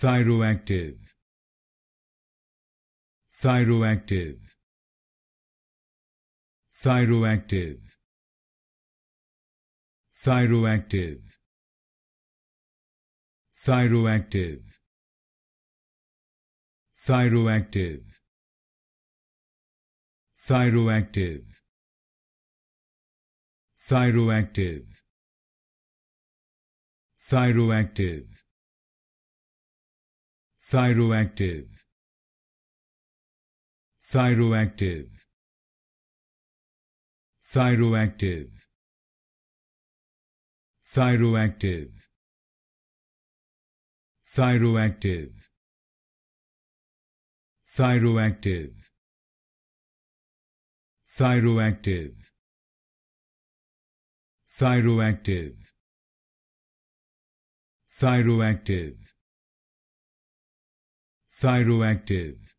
thyroactive thyroactive thyroactive thyroactive thyroactive thyroactive thyroactive thyroactive thyroactive thyroactive thyroactive thyroactive thyroactive thyroactive thyroactive thyroactive thyroactive thyroactive thyroactive